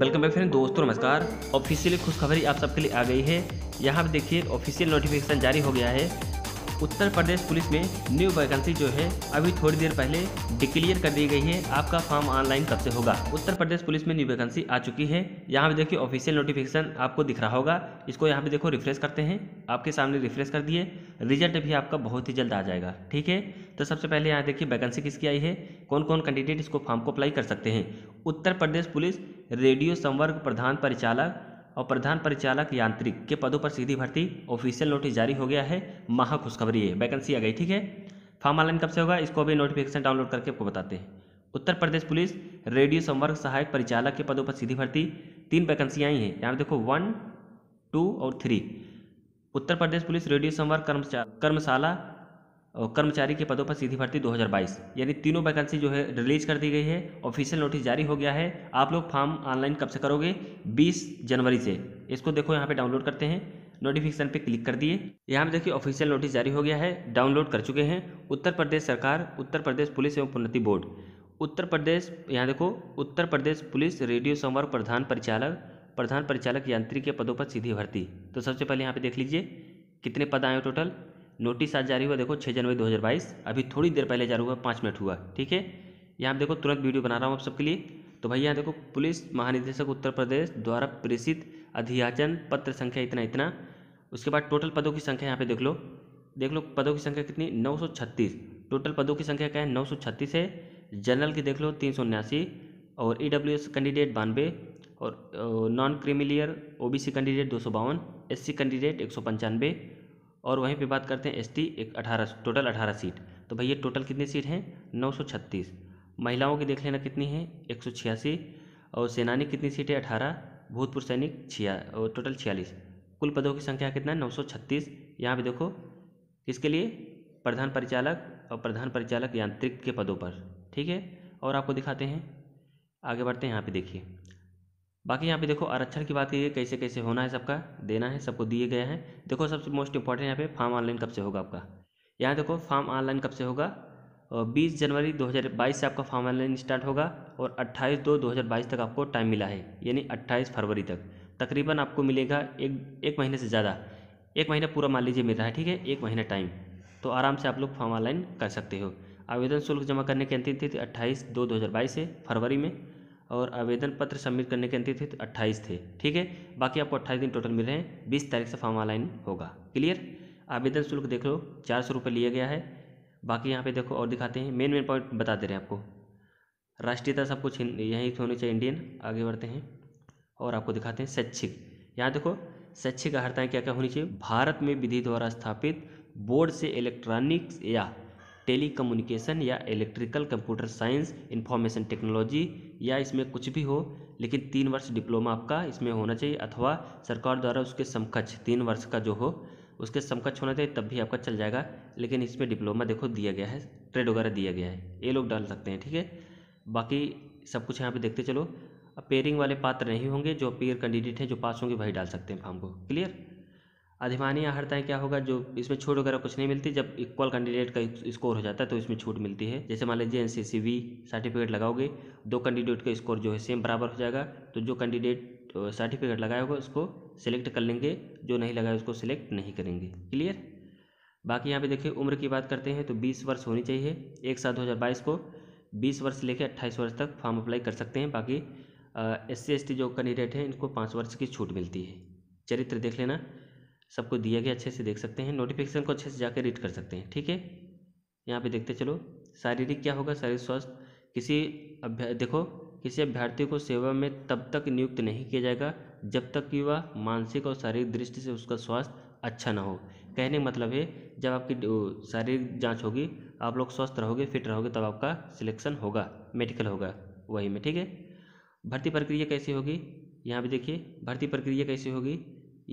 welcome back friend दोस्तों नमस्कार officially खुशखबरी आप सबके लिए आ गई है यहाँ पर देखिए ऑफिशियल नोटिफिकेशन जारी हो गया है उत्तर प्रदेश पुलिस में न्यू वैकेंसी जो है अभी थोड़ी देर पहले डिक्लेयर कर दी गई है आपका फॉर्म ऑनलाइन कब से होगा उत्तर प्रदेश पुलिस में न्यू वैकेंसी आ चुकी है यहाँ पे देखिए ऑफिशियल नोटिफिकेशन आपको दिख रहा होगा इसको यहाँ पे देखो रिफ्रेश करते हैं आपके सामने रिफ्रेश कर दिए रिजल्ट भी आपका बहुत ही जल्द आ जाएगा ठीक है तो सबसे पहले यहाँ देखिए वैकेंसी किसकी आई है कौन कौन कैंडिडेट इसको फॉर्म को अप्लाई कर सकते हैं उत्तर प्रदेश पुलिस रेडियो संवर्ग प्रधान परिचालक और प्रधान परिचालक यांत्रिक के पदों पर सीधी भर्ती ऑफिशियल नोटिस जारी हो गया है महा खुशखबरी है वैकेंसी आ गई ठीक है फॉर्म ऑनलाइन कब से होगा इसको भी नोटिफिकेशन डाउनलोड करके आपको बताते हैं उत्तर प्रदेश पुलिस रेडियो संवर्ग सहायक परिचालक के पदों पर सीधी भर्ती तीन वैकेंसियाँ आई हैं यहाँ देखो वन टू और three Uttar Pradesh police radio संवर्ग कर्मशाला कर्मचारी के पदों पर सीधी भर्ती 2022 यानी तीनों वैकेंसी जो है रिलीज कर दी गई है ऑफिशियल नोटिस जारी हो गया है आप लोग फॉर्म ऑनलाइन कब से करोगे 20 जनवरी से इसको देखो यहाँ पे डाउनलोड करते हैं नोटिफिकेशन पे क्लिक कर दिए यहाँ पे देखिए ऑफिशियल नोटिस जारी हो गया है डाउनलोड कर चुके हैं उत्तर प्रदेश सरकार उत्तर प्रदेश पुलिस एवं उन्नति बोर्ड उत्तर प्रदेश यहाँ देखो उत्तर प्रदेश पुलिस रेडियो संवर्ग प्रधान परिचालक प्रधान परिचालक यांत्री के पदों पर सीधी भर्ती तो सबसे पहले यहाँ पर देख लीजिए कितने पद आए टोटल नोटिस आज जारी हुआ देखो छः जनवरी 2022 अभी थोड़ी देर पहले जारी हुआ पाँच मिनट हुआ ठीक है यहाँ देखो तुरंत वीडियो बना रहा हूँ आप सबके लिए तो भाई यहाँ देखो पुलिस महानिदेशक उत्तर प्रदेश द्वारा प्रेषित अधियाचन पत्र संख्या इतना इतना उसके बाद टोटल पदों की संख्या यहाँ पे देख लो देख लो पदों की संख्या कितनी 936 टोटल पदों की संख्या क्या है 936 है जनरल की देख लो तीन और ई e कैंडिडेट बानवे और नॉन क्रीमिलियर ओ कैंडिडेट दो सौ कैंडिडेट एक और वहीं पे बात करते हैं एस टी अठारह टोटल अठारह सीट तो भैया टोटल कितनी सीट हैं नौ सौ छत्तीस महिलाओं की देख लेना कितनी है एक सौ छियासी और सेनानी कितनी सीट है अठारह भूतपूर्व सैनिक छिया और टोटल छियालीस कुल पदों की संख्या कितना है नौ सौ छत्तीस यहाँ पर देखो किसके लिए प्रधान परिचालक और प्रधान परिचालक यांत्रिक के पदों पर ठीक है और आपको दिखाते हैं आगे बढ़ते हैं यहाँ पर देखिए बाकी यहाँ पे देखो आरक्षण की बात करिए कैसे कैसे होना है सबका देना है सबको दिए गए हैं देखो सबसे मोस्ट इंपॉर्टेंट यहाँ पे फॉर्म ऑनलाइन कब से होगा आपका यहाँ देखो फॉर्म ऑनलाइन कब से होगा बीस जनवरी 2022 से आपका फॉर्म ऑनलाइन स्टार्ट होगा और 28 दो 2022 तक आपको टाइम मिला है यानी 28 फरवरी तक तकरीबन आपको मिलेगा एक एक महीने से ज़्यादा एक महीना पूरा मान लीजिए मिल रहा है ठीक है एक महीना टाइम तो आराम से आप लोग फॉर्म ऑनलाइन कर सकते हो आवेदन शुल्क जमा करने की अंतिम तिथि अट्ठाईस दो दो हज़ार बाईस है फरवरी में और आवेदन पत्र सबमिट करने के अंतिम तिथि अट्ठाईस थे ठीक है बाकी आपको अट्ठाईस दिन टोटल मिल रहे हैं बीस तारीख से फॉर्म ऑनलाइन होगा क्लियर आवेदन शुल्क देख लो चार सौ रुपये लिया गया है बाकी यहाँ पे देखो और दिखाते हैं मेन मेन पॉइंट बता दे रहे हैं आपको राष्ट्रीयता सब कुछ यहीं होनी चाहिए इंडियन आगे बढ़ते हैं और आपको दिखाते हैं शैक्षिक यहाँ देखो शैक्षिक अर्हताएँ क्या क्या होनी चाहिए भारत में विधि द्वारा स्थापित बोर्ड से इलेक्ट्रॉनिक्स या टेली या electrical computer science information technology या इसमें कुछ भी हो लेकिन तीन वर्ष डिप्लोमा आपका इसमें होना चाहिए अथवा सरकार द्वारा उसके समकक्ष तीन वर्ष का जो हो उसके समकक्ष होना चाहिए तब भी आपका चल जाएगा लेकिन इसमें डिप्लोमा देखो दिया गया है ट्रेड वगैरह दिया गया है ये लोग डाल सकते हैं ठीक है बाकी सब कुछ यहाँ पर देखते चलो अब पेयरिंग वाले पात्र नहीं होंगे जो पेयर कैंडिडेट हैं जो पास होंगे वही डाल सकते हैं फॉर्म को क्लियर अधिमानी आहरताएँ क्या होगा जो इसमें छूट वगैरह कुछ नहीं मिलती जब इक्वल कैंडिडेट का स्कोर हो जाता है तो इसमें छूट मिलती है जैसे मान लीजिए एन सर्टिफिकेट लगाओगे दो कैंडिडेट का स्कोर जो है सेम बराबर हो जाएगा तो जो कैंडिडेट सर्टिफिकेट लगाया होगा उसको सिलेक्ट कर लेंगे जो नहीं लगाया उसको सिलेक्ट नहीं करेंगे क्लियर बाकी यहाँ पे देखिए उम्र की बात करते हैं तो 20 वर्ष होनी चाहिए एक साल दो को 20 वर्ष लेके लेकर अट्ठाईस वर्ष तक फॉर्म अप्लाई कर सकते हैं बाकी एस सी जो कैंडिडेट हैं इनको पाँच वर्ष की छूट मिलती है चरित्र देख लेना सबको दिया गया अच्छे से देख सकते हैं नोटिफिकेशन को अच्छे से जाकर रीड कर सकते हैं ठीक है यहाँ पे देखते चलो शारीरिक क्या होगा शारीरिक स्वास्थ्य किसी अभ्या देखो किसी अभ्यर्थी को सेवा में तब तक नियुक्त नहीं किया जाएगा जब तक कि वह मानसिक और शारीरिक दृष्टि से उसका स्वास्थ्य अच्छा ना हो कहने का मतलब है जब आपकी शारीरिक जाँच होगी आप लोग स्वस्थ रहोगे फिट रहोगे तब आपका सिलेक्शन होगा मेडिकल होगा वही में ठीक है भर्ती प्रक्रिया कैसी होगी यहाँ पर देखिए भर्ती प्रक्रिया कैसी होगी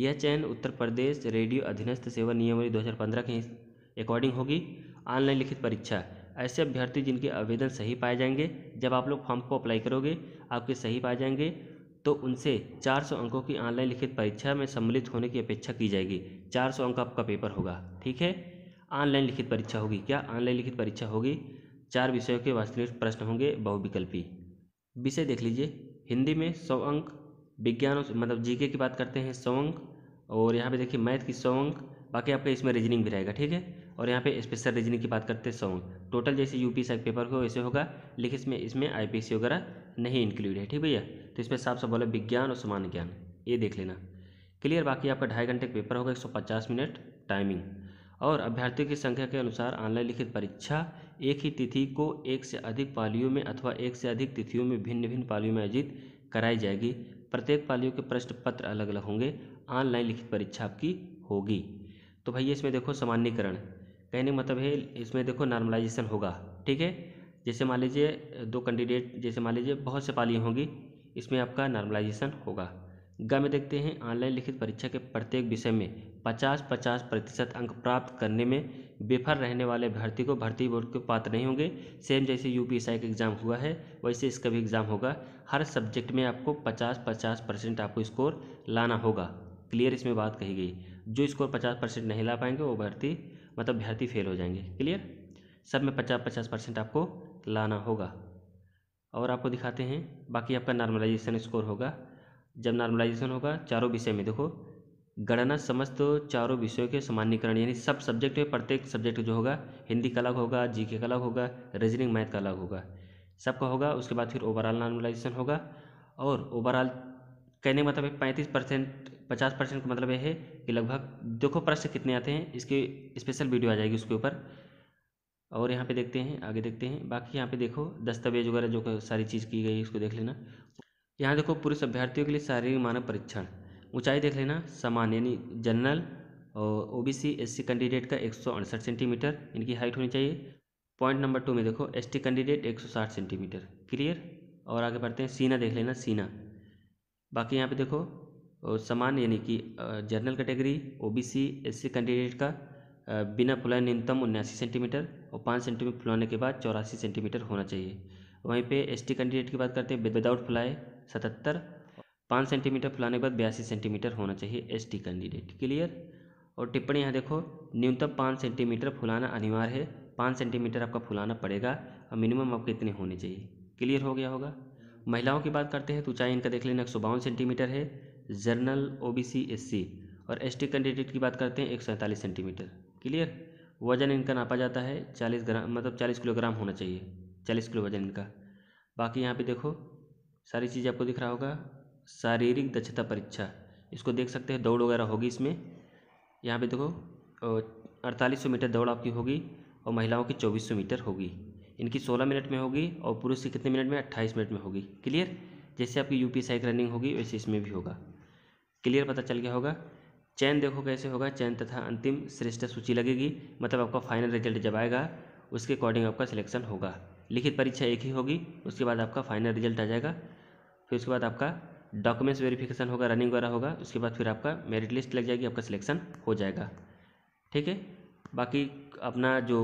यह चयन उत्तर प्रदेश रेडियो अधीनस्थ सेवा नियमावली दो हज़ार पंद्रह के अकॉर्डिंग होगी ऑनलाइन लिखित परीक्षा ऐसे अभ्यर्थी जिनके आवेदन सही पाए जाएंगे जब आप लोग फॉर्म को अप्लाई करोगे आपके सही पाए जाएंगे तो उनसे 400 अंकों की ऑनलाइन लिखित परीक्षा में सम्मिलित होने की अपेक्षा की जाएगी 400 अंक आपका पेपर होगा ठीक है ऑनलाइन लिखित परीक्षा होगी क्या ऑनलाइन लिखित परीक्षा होगी चार विषयों के वास्तविक प्रश्न होंगे बहुविकल्पी विषय देख लीजिए हिंदी में सौ अंक विज्ञान मतलब जीके की बात करते हैं सौ अंक और यहाँ पे देखिए मैथ की सौ अंक बाकी आपका इसमें रीजनिंग भी रहेगा ठीक है और यहाँ पे स्पेशल रीजनिंग की बात करते हैं सौ अंक टोटल जैसे यू पी पेपर हो वैसे होगा लेकिन इसमें इसमें आई पी सी वगैरह नहीं इंक्लूड है ठीक भैया तो इसमें साफ साफ बोला विज्ञान और समान ज्ञान ये देख लेना क्लियर बाकी आपका ढाई घंटे का पेपर होगा एक सौ पचास मिनट टाइमिंग और अभ्यर्थियों की संख्या के अनुसार ऑनलाइन लिखित परीक्षा एक ही तिथि को एक से अधिक पालियों में अथवा एक से अधिक तिथियों में भिन्न भिन्न पालियों में आयोजित कराई जाएगी प्रत्येक पालियों के प्रश्न पत्र अलग अलग होंगे ऑनलाइन लिखित परीक्षा आपकी होगी तो भैया इसमें देखो सामान्यकरण कहने का मतलब है इसमें देखो नॉर्मलाइजेशन होगा ठीक है जैसे मान लीजिए दो कैंडिडेट जैसे मान लीजिए बहुत से पालियाँ होंगी इसमें आपका नॉर्मलाइजेशन होगा ग में देखते हैं ऑनलाइन लिखित परीक्षा के प्रत्येक विषय में पचास पचास प्रतिशत अंक प्राप्त करने में बेफर रहने वाले भर्ती को भर्ती बोर्ड के पात्र नहीं होंगे सेम जैसे यू पी एस आई का एग्ज़ाम हुआ है वैसे इसका भी एग्ज़ाम होगा हर सब्जेक्ट में आपको पचास पचास परसेंट आपको स्कोर लाना होगा क्लियर इसमें बात कही गई जो स्कोर पचास परसेंट नहीं ला पाएंगे वो भर्ती मतलब भर्ती फेल हो जाएंगे क्लियर सब में पचास पचास परसेंट आपको लाना होगा और आपको दिखाते हैं बाकी आपका नॉर्मलाइजेशन स्कोर होगा जब नॉर्मलाइजेशन होगा चारों विषय में देखो गणना समस्त चारों विषयों के सामान्यकरण यानी सब सब्जेक्ट में प्रत्येक सब्जेक्ट जो होगा हिंदी का अलग होगा जीके का अलग होगा रीजनिंग मैथ का अलग होगा सबका होगा उसके बाद फिर ओवरऑल नॉर्मलाइजेशन होगा और ओवरऑल कहने का मतलब पैंतीस परसेंट पचास परसेंट का मतलब यह है कि लगभग देखो प्रश्न कितने आते हैं इसकी स्पेशल वीडियो आ जाएगी उसके ऊपर और यहाँ पे देखते हैं आगे देखते हैं बाकी यहाँ पे देखो दस्तावेज वगैरह जो सारी चीज़ की गई है उसको देख लेना यहाँ देखो पुरुष अभ्यर्थियों के लिए शारीरिक मानव परीक्षण ऊंचाई देख लेना समान यानी जनरल और O B C S C candidate का एक सौ अड़सठ सेंटीमीटर इनकी हाइट होनी चाहिए पॉइंट नंबर टू में देखो एस कैंडिडेट 160 सेंटीमीटर क्लियर और आगे बढ़ते हैं सीना देख लेना सीना बाकी यहाँ पे देखो और समान यानी कि general category OBC SC candidate का बिना फुलाए न्यूनतम उन्यासी सेंटीमीटर और पाँच सेंटीमीटर फुलाने के बाद चौरासी सेंटीमीटर होना चाहिए वहीं पे एसटी कैंडिडेट की बात करते हैं विदाउट फुलाए सतहत्तर पाँच सेंटीमीटर फुलाने के बाद बयासी सेंटीमीटर होना चाहिए एस कैंडिडेट क्लियर और टिप्पणी यहाँ देखो न्यूनतम पाँच सेंटीमीटर फुलाना अनिवार्य है पाँच सेंटीमीटर आपका फुलाना पड़ेगा और मिनिमम आपके इतने होने चाहिए क्लियर हो गया होगा महिलाओं की बात करते हैं तो ऊंचाई इनका देख लेना एक सौ बावन सेंटीमीटर है general O B C S C और एस टी कैंडिडेट की बात करते हैं एक सौ सेंटीमीटर क्लियर वजन इनका नापा जाता है चालीस ग्राम मतलब चालीस किलोग्राम होना चाहिए चालीस किलो वजन इनका बाकी यहाँ पे देखो सारी चीज़ आपको दिख रहा होगा शारीरिक दक्षता परीक्षा इसको देख सकते हैं दौड़ वगैरह होगी इसमें यहाँ पे देखो अड़तालीस सौ मीटर दौड़ आपकी होगी और महिलाओं की चौबीस सौ मीटर होगी इनकी सोलह मिनट में होगी और पुरुष की कितने मिनट में अट्ठाईस मिनट में होगी क्लियर जैसे आपकी यू पी की रनिंग होगी वैसे इसमें भी होगा क्लियर पता चल गया होगा चयन देखो कैसे होगा चयन तथा अंतिम श्रेष्ठ सूची लगेगी मतलब आपका फाइनल रिजल्ट जब आएगा उसके अकॉर्डिंग आपका सिलेक्शन होगा लिखित परीक्षा एक ही होगी उसके बाद आपका फाइनल रिजल्ट आ जाएगा फिर उसके बाद आपका डॉक्यूमेंट्स वेरिफिकेशन होगा रनिंग वगैरह होगा उसके बाद फिर आपका मेरिट लिस्ट लग जाएगी आपका सिलेक्शन हो जाएगा ठीक है बाकी अपना जो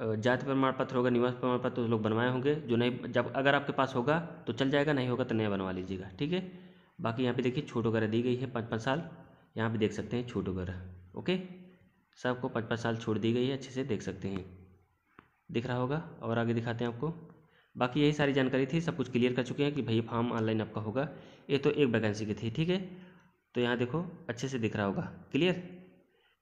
जाति प्रमाण पत्र होगा निवास प्रमाण पत्र तो लोग बनवाए होंगे जो नहीं जब अगर आपके पास होगा तो चल जाएगा नहीं होगा तो नया बनवा लीजिएगा ठीक है बाकी यहाँ पे देखिए छूट वगैरह दी गई है पाँच पाँच साल यहाँ पे देख सकते हैं छूट वगैरह ओके सबको पाँच पाँच साल छूट दी गई है अच्छे से देख सकते हैं दिख रहा होगा और आगे दिखाते हैं आपको बाकी यही सारी जानकारी थी सब कुछ क्लियर कर चुके हैं कि भैया फॉर्म ऑनलाइन आपका होगा ये तो एक वैकेंसी की थी ठीक है तो यहाँ देखो अच्छे से दिख रहा होगा क्लियर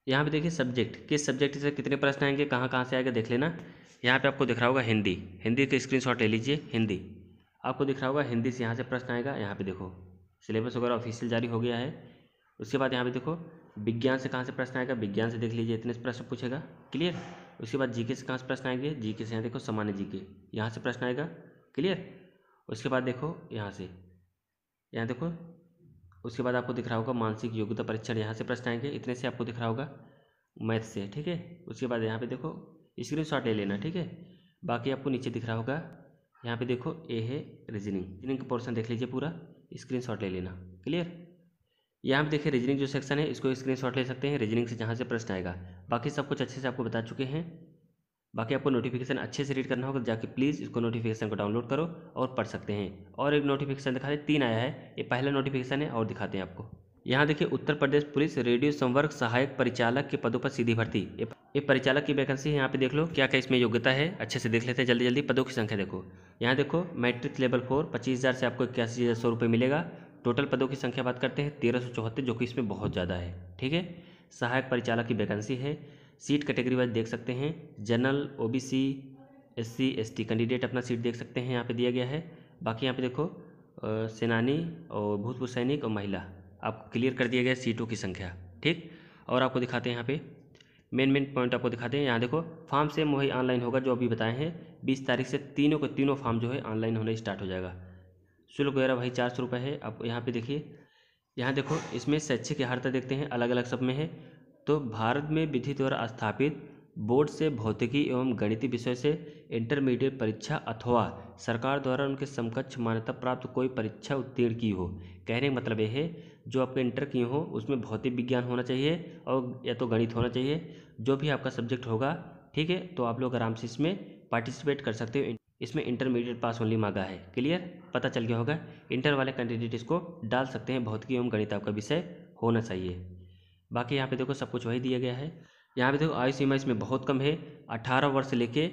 यहाँ पे देखिए सब्जेक्ट किस सब्जेक्ट से कितने प्रश्न आएंगे कहाँ कहाँ से आएगा देख लेना यहाँ पे आपको दिख रहा होगा हिंदी हिंदी का स्क्रीनशॉट ले लीजिए हिंदी आपको दिख रहा होगा हिंदी से यहाँ से प्रश्न आएगा यहाँ पे देखो सिलेबस वगैरह ऑफिशियल जारी हो गया है उसके बाद यहाँ पे देखो विज्ञान से कहाँ से प्रश्न आएगा विज्ञान से देख लीजिए इतने प्रश्न पूछेगा क्लियर उसके बाद जीके से कहाँ से प्रश्न आएंगे जीके से यहाँ देखो सामान्य जीके यहाँ से प्रश्न आएगा क्लियर उसके बाद देखो यहाँ से यहाँ देखो उसके बाद आपको दिख रहा होगा मानसिक योग्यता परीक्षण यहाँ से प्रश्न आएंगे इतने से आपको दिख रहा होगा मैथ से ठीक है उसके बाद यहाँ पे देखो स्क्रीन शॉट ले लेना ठीक है बाकी आपको नीचे दिख रहा होगा यहाँ पे देखो ए है रीजनिंग रीजनिंग का पोर्सन देख लीजिए पूरा स्क्रीन शॉट ले लेना क्लियर यहाँ पे देखिए रीजनिंग जो सेक्शन है इसको स्क्रीन ले सकते हैं रीजनिंग से जहाँ से प्रश्न आएगा बाकी सब कुछ अच्छे से आपको बता चुके हैं बाकी आपको नोटिफिकेशन अच्छे से रीड करना होगा जाके प्लीज़ इसको नोटिफिकेशन को डाउनलोड करो और पढ़ सकते हैं और एक नोटिफिकेशन दिखा दें तीन आया है ये पहला नोटिफिकेशन है और दिखाते हैं आपको यहाँ देखिए उत्तर प्रदेश पुलिस रेडियो संवर्ग सहायक परिचालक के पदों पर सीधी भर्ती ये परिचालक की वैकेंसी है यहाँ पे देख लो क्या क्या इसमें योग्यता है अच्छे से देख लेते हैं जल्दी जल्दी पदों की संख्या देखो यहाँ देखो मैट्रिक लेवल फोर पच्चीस हज़ार से आपको इक्यासी हज़ार सौ रुपये मिलेगा टोटल पदों की संख्या बात करते हैं तेरह सौ चौहत्तर जो कि इसमें बहुत ज़्यादा है ठीक है सहायक परिचालक की वैकेंसी है सीट कैटेगरी वाइज देख सकते हैं general OBC SC ST candidate अपना सीट देख सकते हैं यहाँ पे दिया गया है बाकी यहाँ पे देखो सेनानी और भूतपूर्व सैनिक और महिला आपको क्लियर कर दिया गया सीटों की संख्या ठीक और आपको दिखाते हैं यहाँ पे मेन मेन पॉइंट आपको दिखाते हैं यहाँ देखो फॉर्म सेम वही ऑनलाइन होगा जो अभी बताए हैं बीस तारीख से तीनों के तीनों फॉर्म जो है ऑनलाइन होने स्टार्ट हो जाएगा शुल्क वगैरह वही चार सौ रुपये है आप यहाँ पे देखिए यहाँ देखो इसमें शैक्षिक अर्हता देखते हैं अलग अलग सब में है तो भारत में विधि द्वारा स्थापित बोर्ड से भौतिकी एवं गणित विषय से इंटरमीडिएट परीक्षा अथवा सरकार द्वारा उनके समकक्ष मान्यता प्राप्त कोई परीक्षा उत्तीर्ण की हो कहने का मतलब यह है जो आपके इंटर किए हो उसमें भौतिक विज्ञान होना चाहिए और या तो गणित होना चाहिए जो भी आपका सब्जेक्ट होगा ठीक है तो आप लोग आराम से इसमें पार्टिसिपेट कर सकते हो इसमें इंटरमीडिएट पास ओनली मांगा है क्लियर पता चल गया होगा इंटर वाले कैंडिडेट इसको डाल सकते हैं भौतिकी एवं गणित आपका विषय होना चाहिए बाकी यहाँ पे देखो सब कुछ वही दिया गया है यहाँ पे देखो आयु सीमा इसमें बहुत कम है अठारह वर्ष लेके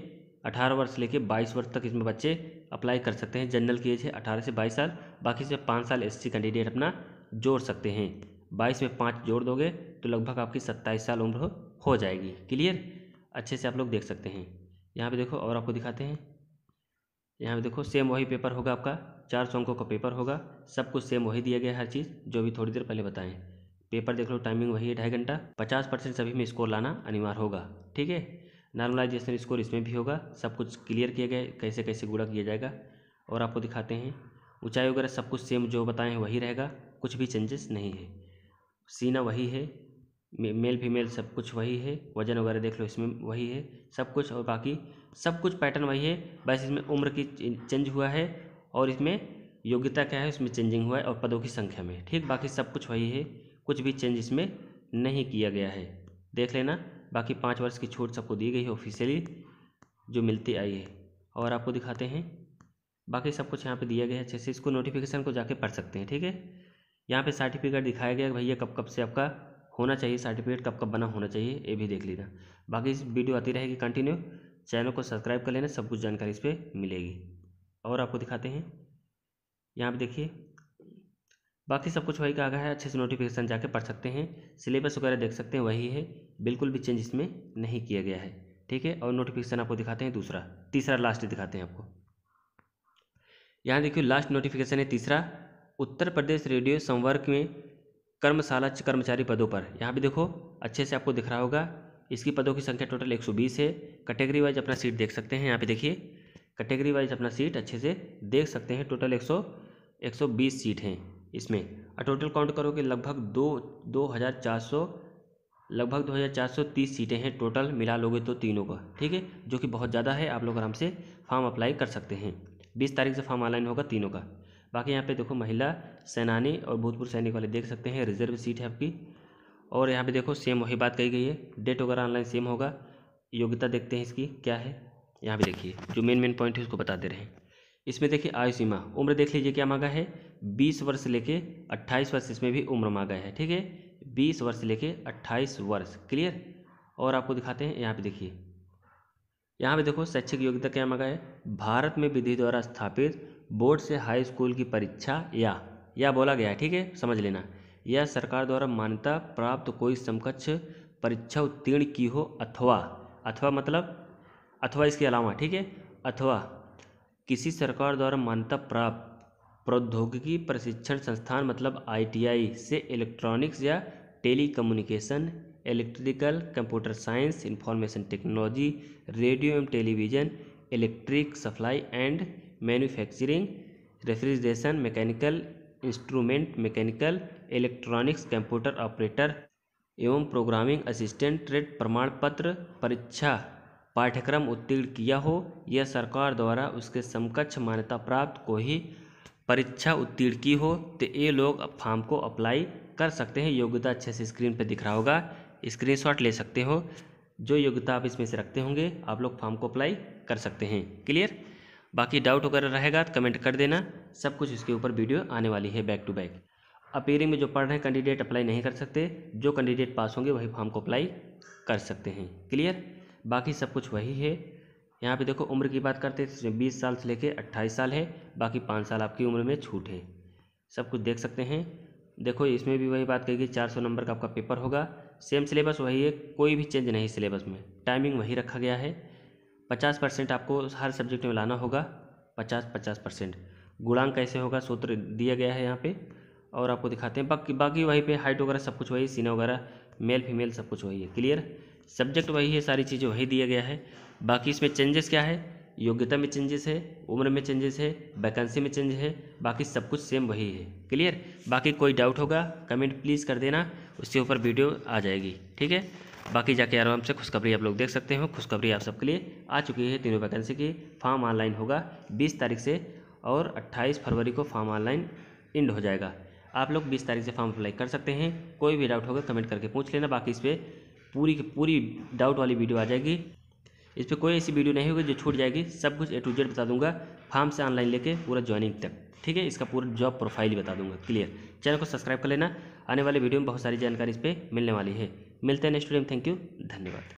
अठारह वर्ष लेके बाईस वर्ष तक इसमें बच्चे अप्लाई कर सकते हैं जनरल की एज है अठारह से बाईस साल बाकी इसमें पाँच साल एस कैंडिडेट अपना जोड़ सकते हैं बाईस में पाँच जोड़ दोगे तो लगभग आपकी सत्ताईस साल उम्र हो जाएगी क्लियर अच्छे से आप लोग देख सकते हैं यहाँ पे देखो और आपको दिखाते हैं यहाँ पे देखो सेम वही पेपर होगा आपका चार सौ अंकों का पेपर होगा सब कुछ सेम वही दिया गया हर चीज़ जो भी थोड़ी देर पहले बताएं पेपर देख लो टाइमिंग वही है ढाई घंटा पचास परसेंट सभी में स्कोर लाना अनिवार्य होगा ठीक है नॉर्मलाइजेशन स्कोर इसमें भी होगा सब कुछ क्लियर किया गया कैसे कैसे गुड़ा किया जाएगा और आपको दिखाते हैं ऊंचाई वगैरह सब कुछ सेम जो हैं वही रहेगा कुछ भी चेंजेस नहीं है सीना वही है मेल फीमेल सब कुछ वही है वजन वगैरह देख लो इसमें वही है सब कुछ और बाकी सब कुछ पैटर्न वही है बस इसमें उम्र की चेंज हुआ है और इसमें योग्यता क्या है उसमें चेंजिंग हुआ है और पदों की संख्या में ठीक बाकी सब कुछ वही है कुछ भी चेंज इसमें नहीं किया गया है देख लेना बाकी पाँच वर्ष की छूट सबको दी गई है ऑफिशियली जो मिलती आई है और आपको दिखाते हैं बाकी सब कुछ यहाँ पे दिया गया है अच्छे से इसको नोटिफिकेशन को जाके पढ़ सकते हैं ठीक है यहाँ पे सर्टिफिकेट दिखाया गया भैया कब कब से आपका होना चाहिए सर्टिफिकेट कब कब बना होना चाहिए ये भी देख लेना बाकी इस वीडियो आती रहेगी कंटिन्यू चैनल को सब्सक्राइब कर लेना सब कुछ जानकारी इस पर मिलेगी और आपको दिखाते हैं यहाँ पर देखिए बाकी सब कुछ वही कहा गया है अच्छे से नोटिफिकेशन जाके पढ़ सकते हैं सिलेबस वगैरह देख सकते हैं वही है बिल्कुल भी चेंज इसमें नहीं किया गया है ठीक है और नोटिफिकेशन आपको दिखाते हैं दूसरा तीसरा लास्ट दिखाते हैं आपको यहाँ देखिए लास्ट नोटिफिकेशन है तीसरा उत्तर प्रदेश रेडियो संवर्ग में कर्मशाला कर्मचारी पदों पर यहाँ भी देखो अच्छे से आपको दिख रहा होगा इसकी पदों की संख्या टोटल एक है कैटेगरी वाइज अपना सीट देख सकते हैं यहाँ पे देखिए कैटेगरी वाइज अपना सीट अच्छे से देख सकते हैं टोटल एक सौ सीट हैं इसमें और टोटल काउंट करोगे लगभग दो दो हज़ार चार सौ लगभग दो हज़ार चार सौ तीस सीटें हैं टोटल मिला लोगे तो तीनों का ठीक है जो कि बहुत ज़्यादा है आप लोग आराम से फॉर्म अप्लाई कर सकते हैं बीस तारीख से फॉर्म ऑनलाइन होगा तीनों का बाकी यहाँ पे देखो महिला सेनानी और भूतपूर्व सैनिक वाले देख सकते हैं रिजर्व सीट है आपकी और यहाँ पर देखो सेम वही बात कही गई है डेट वगैरह ऑनलाइन सेम होगा योग्यता देखते हैं इसकी क्या है यहाँ पर देखिए जो मेन मेन पॉइंट है उसको बता दे रहे हैं इसमें देखिए आयु सीमा उम्र देख लीजिए क्या मांगा है बीस वर्ष लेके अट्ठाईस वर्ष इसमें भी उम्र मांगा है ठीक है बीस वर्ष लेके अट्ठाईस वर्ष क्लियर और आपको दिखाते हैं यहाँ पे देखिए यहाँ पे देखो शैक्षिक योग्यता क्या मांगा है भारत में विधि द्वारा स्थापित बोर्ड से हाई स्कूल की परीक्षा या या बोला गया है ठीक है समझ लेना या सरकार द्वारा मान्यता प्राप्त कोई समकक्ष परीक्षा उत्तीर्ण की हो अथवा अथवा मतलब अथवा इसके अलावा ठीक है अथवा किसी सरकार द्वारा मान्यता प्राप्त प्रौद्योगिकी प्रशिक्षण संस्थान मतलब आईटीआई से इलेक्ट्रॉनिक्स या telecommunication electrical computer science information technology radio and television electric supply and manufacturing refrigeration mechanical instrument mechanical electronics computer operator एवं प्रोग्रामिंग असिस्टेंट ट्रेड प्रमाण पत्र परीक्षा पाठ्यक्रम उत्तीर्ण किया हो या सरकार द्वारा उसके समकक्ष मान्यता प्राप्त कोई परीक्षा उत्तीर्ण की हो तो ये लोग अब फार्म को अप्लाई कर सकते हैं योग्यता अच्छे से स्क्रीन पर दिख रहा होगा स्क्रीनशॉट ले सकते हो जो योग्यता आप इसमें से रखते होंगे आप लोग फॉर्म को अप्लाई कर सकते हैं क्लियर बाकी डाउट वगैरह रहेगा तो कमेंट कर देना सब कुछ इसके ऊपर वीडियो आने वाली है बैक टू बैक अपेयरिंग में जो पढ़ रहे हैं कैंडिडेट अप्लाई नहीं कर सकते जो कैंडिडेट पास होंगे वही फॉर्म को अप्लाई कर सकते हैं क्लियर बाकी सब कुछ वही है यहाँ पे देखो उम्र की बात करते हैं इसमें बीस साल से लेके अट्ठाईस साल है बाकी पाँच साल आपकी उम्र में छूट है सब कुछ देख सकते हैं देखो इसमें भी वही बात कहेगी चार सौ नंबर का आपका पेपर होगा सेम सिलेबस वही है कोई भी चेंज नहीं सिलेबस में टाइमिंग वही रखा गया है पचास परसेंट आपको हर सब्जेक्ट में लाना होगा पचास पचास परसेंट गुणांक कैसे होगा सूत्र दिया गया है यहाँ पे और आपको दिखाते हैं बाकी बाकी वहीं पे हाइट वगैरह सब कुछ वही सीना वगैरह मेल फीमेल सब कुछ वही है क्लियर सब्जेक्ट वही है सारी चीज़ें वही दिया गया है बाकी इसमें चेंजेस क्या है योग्यता में चेंजेस है उम्र में चेंजेस है वैकेंसी में चेंज है बाकी सब कुछ सेम वही है क्लियर बाकी कोई डाउट होगा कमेंट प्लीज़ कर देना उसके ऊपर वीडियो आ जाएगी ठीक है बाकी जाके आराम से खुशखबरी आप लोग देख सकते हो खुशखबरी आप सबके लिए आ चुकी है तीनों वैकेंसी की फॉर्म ऑनलाइन होगा बीस तारीख से और अट्ठाईस फरवरी को फॉर्म ऑनलाइन इंड हो जाएगा आप लोग बीस तारीख से फॉर्म अप्लाई कर सकते हैं कोई भी डाउट होगा कमेंट करके पूछ लेना बाकी इस पर पूरी की पूरी डाउट वाली वीडियो आ जाएगी इस पर कोई ऐसी वीडियो नहीं होगी जो छूट जाएगी सब कुछ ए टू जेड बता दूंगा फार्म से ऑनलाइन लेके पूरा ज्वाइनिंग तक ठीक है इसका पूरा जॉब प्रोफाइल बता दूंगा क्लियर चैनल को सब्सक्राइब कर लेना आने वाले वीडियो में बहुत सारी जानकारी इस पर मिलने वाली है मिलते हैं नेक्स्ट वीडियो में थैंक यू धन्यवाद